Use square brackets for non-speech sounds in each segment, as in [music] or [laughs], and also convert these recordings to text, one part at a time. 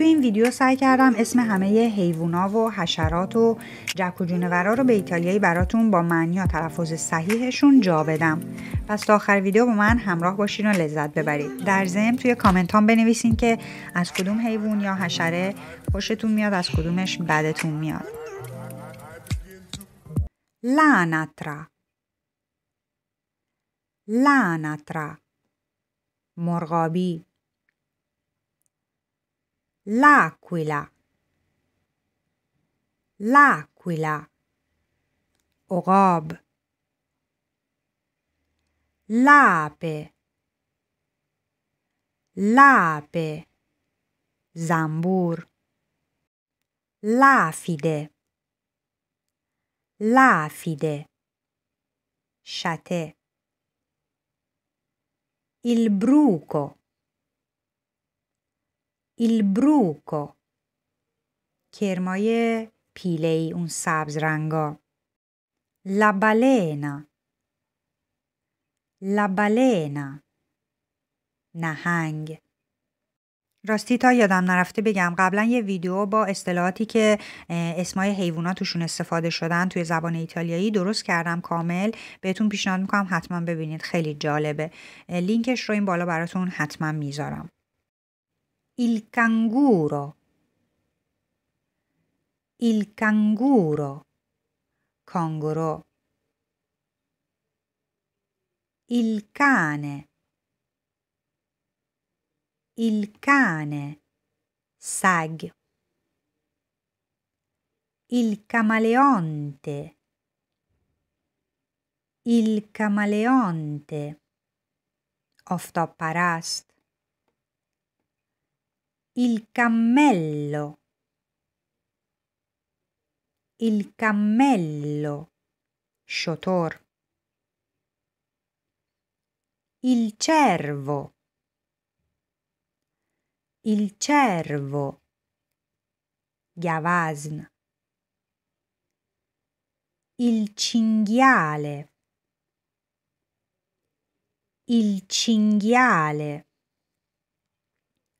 تو این ویدیو سعی کردم اسم همه حیوونا و حشرات و جک و جونورا رو به ایتالیایی براتون با معنی و تلفظ صحیحشون جا بدم پس تا آخر ویدیو با من همراه باشین و لذت ببرید در ضمن توی کامنت هم بنویسین که از کدوم حیوان یا حشره خوشتون میاد از کدومش بدتون میاد لاناترا لاناترا مرغابی l'aquila, l'aquila, orob, l'ape, l'ape, zambur, l'afide, l'afide, sciate, il bruco, il bruco کرمای ای اون سبز رنگا la balena la نهنگ راستی تا یادم نرفته بگم قبلا یه ویدیو با اصطلاحاتی که اسمای حیوانات توشون استفاده شدن توی زبان ایتالیایی درست کردم کامل بهتون پیشنهاد میکنم حتما ببینید خیلی جالبه لینکش رو این بالا براتون حتما میذارم Il canguro. Il canguro. Congoro. Il cane. Il cane. Sag. Il camaleonte. Il camaleonte. Oftoparast. Il cammello. Il cammello. Shotor. Il cervo. Il cervo. Gavasn. Il cinghiale. Il cinghiale.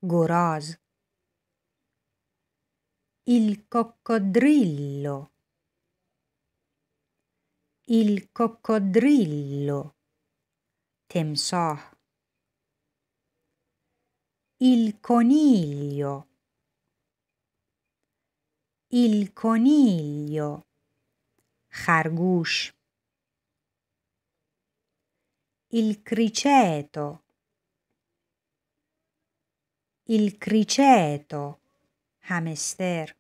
Goroz il coccodrillo il coccodrillo تمساح il coniglio il coniglio خرگوش il criceto il criceto hamster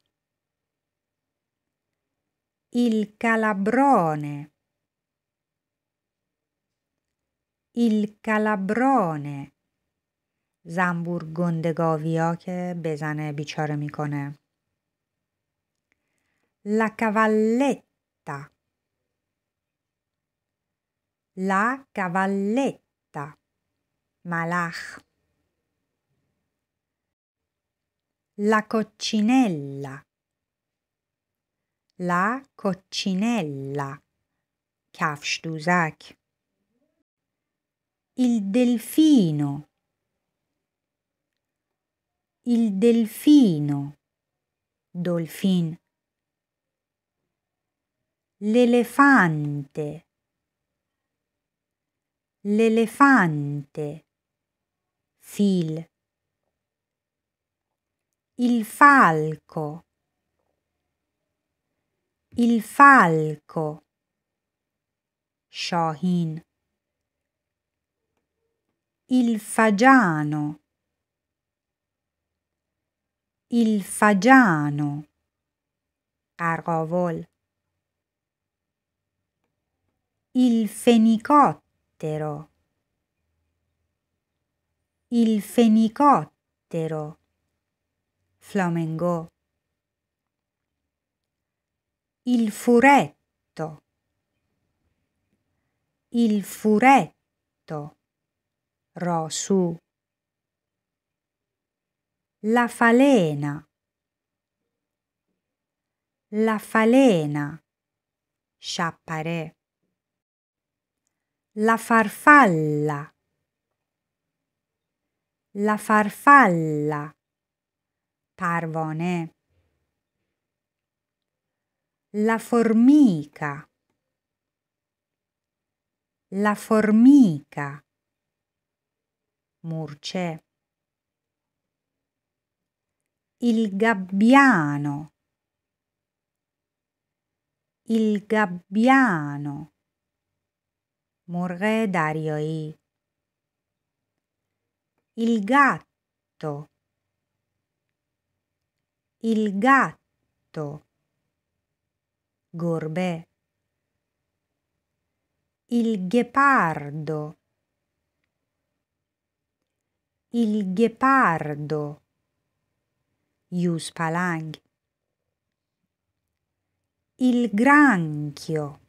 il calabrone il calabrone زنبور گندگاویا که بزنه بیچاره میکنه la cavalletta la cavalletta malach la coccinella la coccinella, کفش il delfino il delfino dolfin l'elefante l'elefante fil il falco il falco Shahin il fagiano il fagiano Argovol il fenicottero il fenicottero flamengo il furetto, il furetto, rosù, la falena, la falena, sciappare, la farfalla, la farfalla, parvone la formica. La formica. Murce. Il gabbiano. Il gabbiano. Murre Darioi. Il gatto. Il gatto. Gourmet. Il ghepardo. Il ghepardo. Use Il granchio.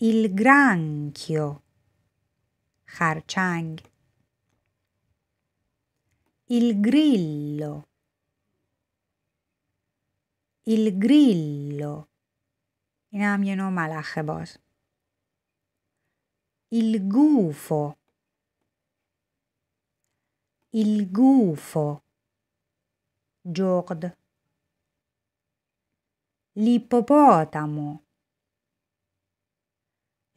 Il granchio. Harchang. Il grillo il grillo. In هم یه Il gufo. Il gufo. Giord. L'ippopotamo.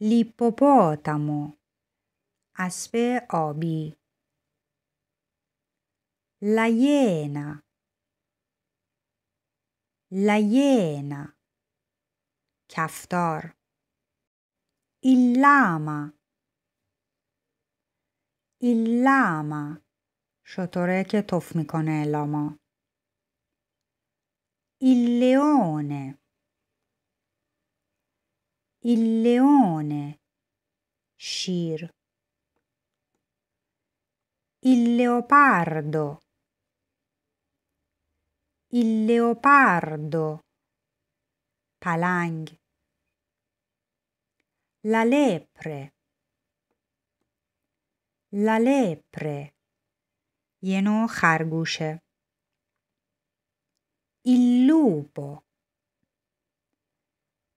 L'ippopotamo. اسب آبی. La iena. La iena. کفتار Il lama. Il lama. شطوره که توف میکنه Il leone. Il leone. شیر. Il leopardo il leopardo, palang, la lepre, la lepre, jeno hargushe, il lupo,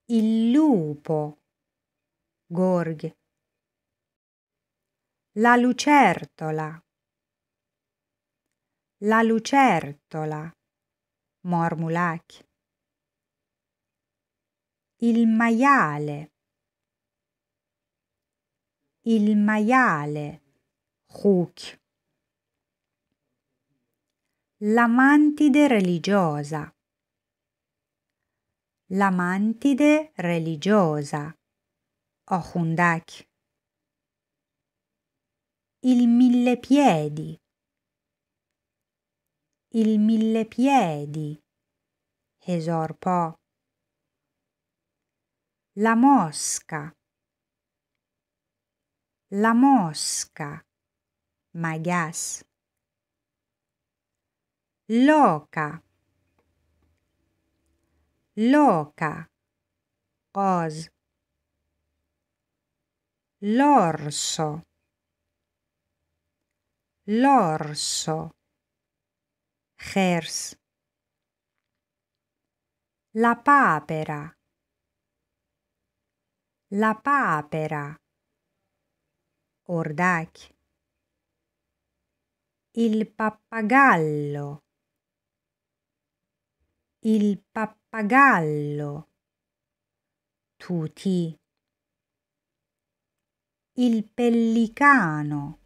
il lupo, gorg, la lucertola, la lucertola, mormulac. Il maiale. Il maiale. Huk. L'amantide religiosa. L'amantide mantide religiosa. Ohundak. Il millepiedi il millepiedi, esorpò. La mosca, la mosca, magas. Loca, loca, os. L'orso, l'orso, Hers. La papera. La papera. Ordac. Il pappagallo. Il pappagallo. Tutti. Il pellicano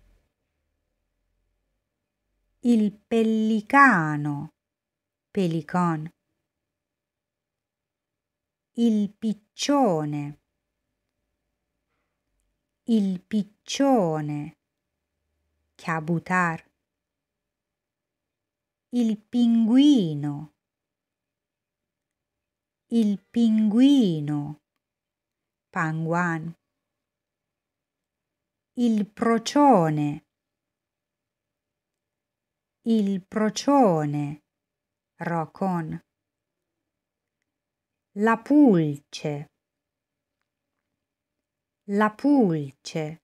il pellicano, pelicon, il piccione, il piccione, chiabutar, il pinguino, il pinguino, panguan, il procione, il procione, rocon. La pulce, la pulce,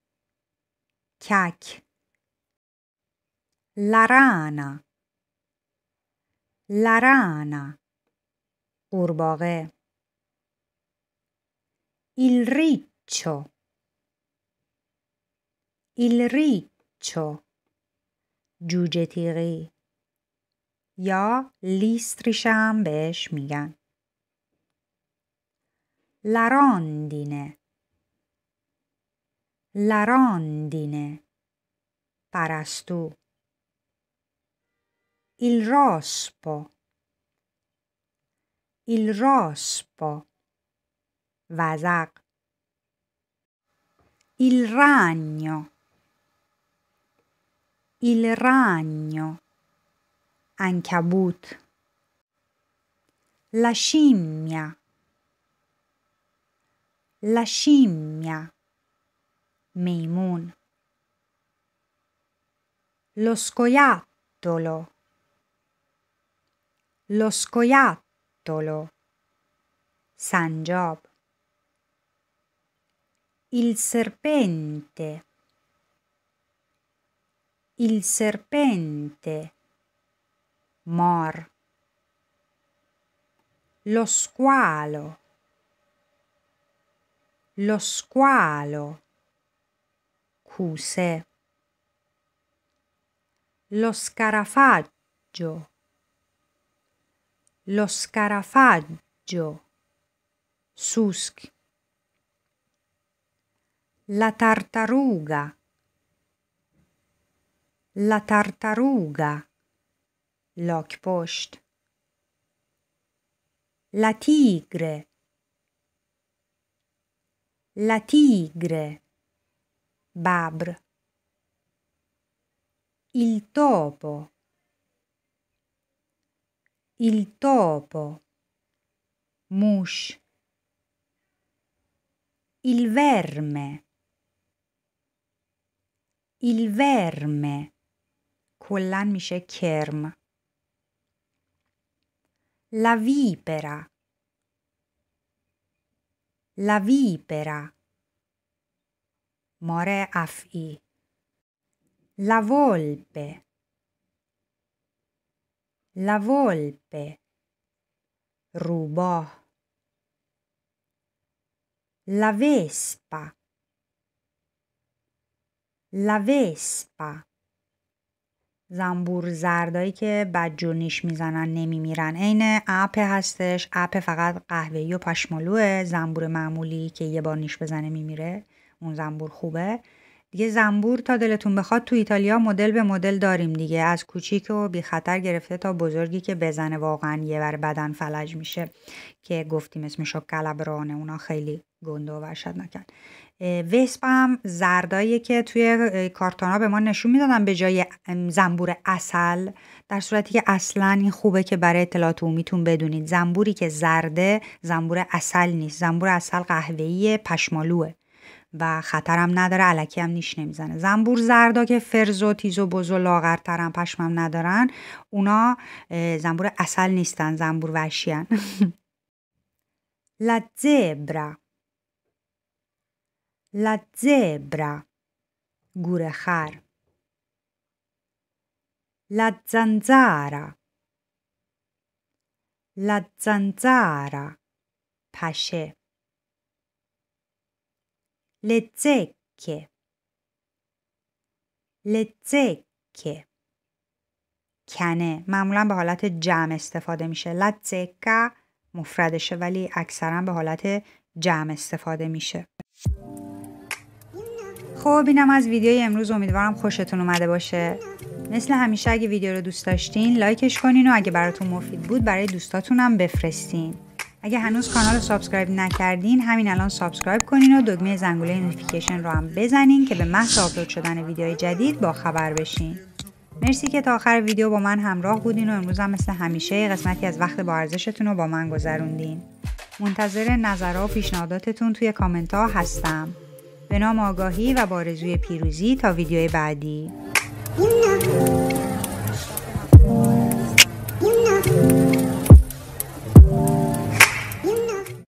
chiac. La rana, la rana, urboghè. Il riccio, il riccio. جوجه تیغی یا لیستریشم بهش میگن لاراندینه لاراندینه پرستو il rospo il rospo vazaq il ragno il ragno, anche ankabut, la scimmia, la scimmia, meimun, lo scoiattolo, lo scoiattolo, San Job, il serpente, il serpente, mor, lo squalo, lo squalo, cuse, lo scarafaggio, lo scarafaggio, susk, la tartaruga, la tartaruga. Loc post. La tigre. La tigre. Babr. Il topo. Il topo. Mush. Il verme. Il verme. کلا میشه کرم La vipera. La vipera. More af'i. La volpe. La volpe. Rubò. La vespa. La vespa. زنبور زردایی که بدجور نیش میزنن نمیمیرن عین اپ هستش اپ فقط قهوه و پشمالوه زنبور معمولی که یه بار نیش بزنه میمیره اون زنبور خوبه دیگه زنبور تا دلتون بخواد تو ایتالیا مدل به مدل داریم دیگه از کوچیک و بی خطر گرفته تا بزرگی که بزنه واقعا یه بر بدن فلج میشه که گفتیم اسمشو کلبرانه اونا خیلی گنده و وحشت وسپ هم زردایی که توی ها به ما نشون میدادن به جای زنبور اصل در صورتی که اصلا این خوبه که برای اطلاعات عمومیتون بدونید زنبوری که زرده زنبور اصل نیست زنبور اصل قهوه‌ای پشمالوه و خطرم نداره علکی هم نیش نمیزنه زنبور زردا که فرز و تیز و بز و لاغرترن پشمم ندارن اونا زنبور اصل نیستن زنبور وحشیان لزبرا [laughs] La zebra گوره خر La zanzara La zanzara پشه Le zecche Le zecche کنه معمولا به حالت جمع استفاده میشه لتسکه مفردشه ولی اکثرا به حالت جمع استفاده میشه خب اینم از ویدیوی امروز امیدوارم خوشتون اومده باشه مثل همیشه اگه ویدیو رو دوست داشتین لایکش کنین و اگه براتون مفید بود برای دوستاتونم بفرستین اگه هنوز کانال رو سابسکرایب نکردین همین الان سابسکرایب کنین و دکمه زنگوله نوتیفیکیشن رو هم بزنین که به محض آپلود شدن ویدیوهای جدید با خبر بشین مرسی که تا آخر ویدیو با من همراه بودین و امروز مثل همیشه قسمتی از وقت با ارزشتون رو با من گذروندین منتظر نظرها و پیشنهاداتتون توی کامنت هستم به نام آگاهی و بارزوی پیروزی تا ویدیو بعدی